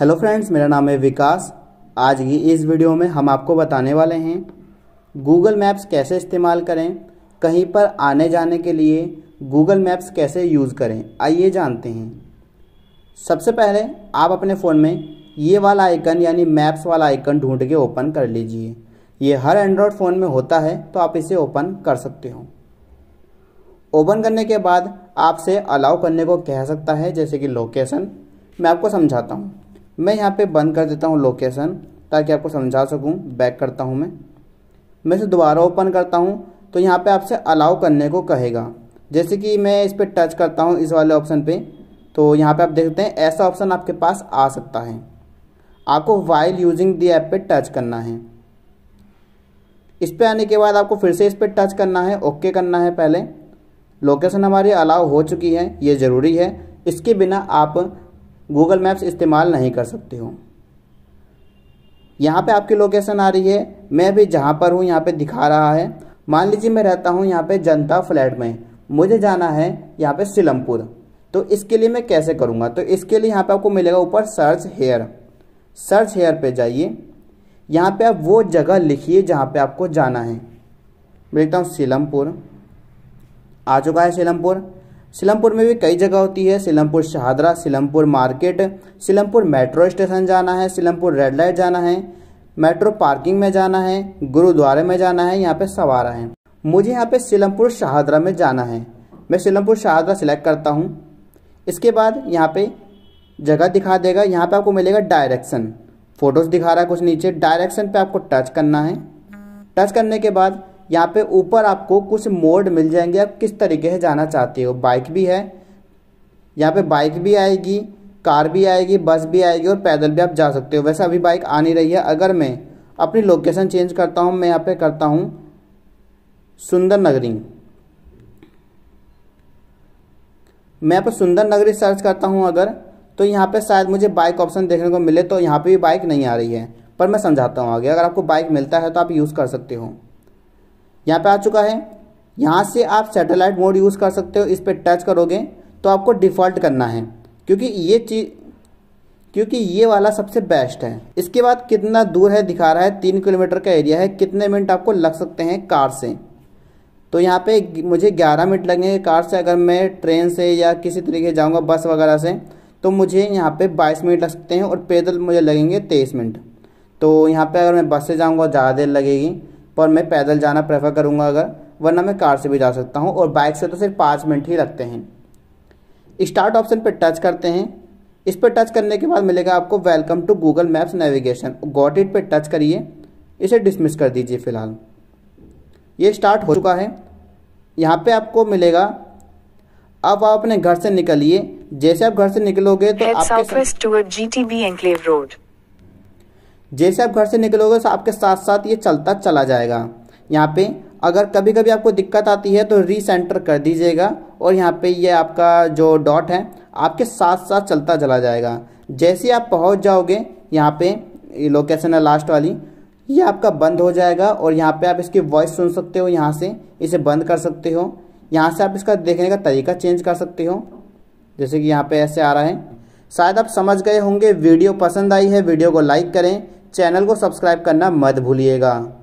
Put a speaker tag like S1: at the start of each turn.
S1: hello friends मेरा नाम है विकास आज की इस वीडियो में हम आपको बताने वाले हैं गूगल मैप्स कैसे इस्तेमाल करें कहीं पर आने जाने के लिए गूगल मैप्स कैसे यूज़ करें आइए जानते हैं सबसे पहले आप अपने फ़ोन में ये वाला आइकन यानी मैप्स वाला आइकन ढूंढ के ओपन कर लीजिए ये हर एंड्रॉयड फ़ोन में होता है तो आप इसे ओपन कर सकते हो ओपन करने के बाद आपसे अलाउ करने को कह सकता है जैसे कि लोकेशन मैं आपको समझाता हूँ मैं यहाँ पे बंद कर देता हूँ लोकेशन ताकि आपको समझा सकूँ बैक करता हूँ मैं मैं इसे दोबारा ओपन करता हूँ तो यहाँ पे आपसे अलाउ करने को कहेगा जैसे कि मैं इस पर टच करता हूँ इस वाले ऑप्शन पे तो यहाँ पे आप देखते हैं ऐसा ऑप्शन आपके पास आ सकता है आपको वाइल यूजिंग दी ऐप पे टच करना है इस पर आने के बाद आपको फिर से इस पर टच करना है ओके करना है पहले लोकेशन हमारी अलाउ हो चुकी है ये ज़रूरी है इसके बिना आप गूगल मैप्स इस्तेमाल नहीं कर सकते हो यहाँ पे आपकी लोकेशन आ रही है मैं भी जहाँ पर हूँ यहाँ पे दिखा रहा है मान लीजिए मैं रहता हूँ यहाँ पे जनता फ्लैट में मुझे जाना है यहाँ पे सिलमपुर तो इसके लिए मैं कैसे करूँगा तो इसके लिए यहाँ पे आपको मिलेगा ऊपर सर्च हेयर सर्च हेयर पे जाइए यहाँ पे आप वो जगह लिखिए जहाँ पे आपको जाना है मैं लिखता हूँ सिलमपुर आ चुका है सिलमपुर सिलमपुर में भी कई जगह होती है Seelampur Shahdara Seelampur market Seelampur metro station जाना है सिलमपुर रेड लाइट जाना है मेट्रो पार्किंग में जाना है गुरुद्वारे में जाना है यहाँ पे सवारा है मुझे यहाँ पे सिलमपुर शहादरा में जाना है मैं सिलमपुर शहादरा सिलेक्ट करता हूँ इसके बाद यहाँ पे जगह दिखा देगा यहाँ पे आपको मिलेगा डायरेक्शन फ़ोटोज़ दिखा रहा है कुछ नीचे डायरेक्शन पे आपको टच करना है टच करने के बाद यहाँ पे ऊपर आपको कुछ मोड मिल जाएंगे आप किस तरीके से जाना चाहते हो बाइक भी है यहाँ पे बाइक भी आएगी कार भी आएगी बस भी आएगी और पैदल भी आप जा सकते हो वैसे अभी बाइक आ नहीं रही है अगर मैं अपनी लोकेशन चेंज करता हूँ मैं यहाँ पे करता हूँ सुंदर नगरी मैं यहाँ पर सुंदर नगरी सर्च करता हूँ अगर तो यहाँ पे शायद मुझे बाइक ऑप्शन देखने को मिले तो यहाँ पे भी बाइक नहीं आ रही है पर मैं समझाता हूँ आगे अगर आपको बाइक मिलता है तो आप यूज़ कर सकते हो यहाँ पे आ चुका है यहाँ से आप सैटेलाइट मोड यूज़ कर सकते हो इस पर टच करोगे तो आपको डिफ़ॉल्ट करना है क्योंकि ये चीज़ क्योंकि ये वाला सबसे बेस्ट है इसके बाद कितना दूर है दिखा रहा है तीन किलोमीटर का एरिया है कितने मिनट आपको लग सकते हैं कार से तो यहाँ पे मुझे ग्यारह मिनट लगेंगे कार से अगर मैं ट्रेन से या किसी तरीके जाऊँगा बस वगैरह से तो मुझे यहाँ पे बाईस मिनट लग सकते हैं और पैदल मुझे लगेंगे तेईस मिनट तो यहाँ पे अगर मैं बस से जाऊँगा ज़्यादा देर लगेगी पर मैं पैदल जाना प्रेफर करूँगा अगर वरना मैं कार से भी जा सकता हूँ और बाइक से तो सिर्फ पाँच मिनट ही लगते हैं स्टार्ट ऑप्शन पर टच करते हैं इस पर टच करने के बाद मिलेगा आपको welcome to Google Maps navigation got it पर टच करिए इसे डिसमिस कर दीजिए फ़िलहाल ये स्टार्ट हो चुका है यहाँ पे आपको मिलेगा अब आप अपने घर से निकलिए जैसे आप घर से निकलोगे तो आपके साउथ जैसे आप घर से निकलोगे तो आपके साथ साथ ये चलता चला जाएगा यहाँ पे अगर कभी कभी आपको दिक्कत आती है तो रीसेंटर कर दीजिएगा और यहाँ पे ये आपका जो डॉट है आपके साथ साथ चलता चला जाएगा जैसे आप पहुँच जाओगे यहाँ पे ये लोकेशन है लास्ट वाली ये आपका बंद हो जाएगा और यहाँ पे आप इसकी वॉइस सुन सकते हो यहाँ से इसे बंद कर सकते हो यहाँ से आप इसका देखने का तरीका चेंज कर सकते हो जैसे कि यहाँ पर ऐसे आ रहा है शायद आप समझ गए होंगे वीडियो पसंद आई है वीडियो को लाइक करें चैनल को सब्सक्राइब करना मत भूलिएगा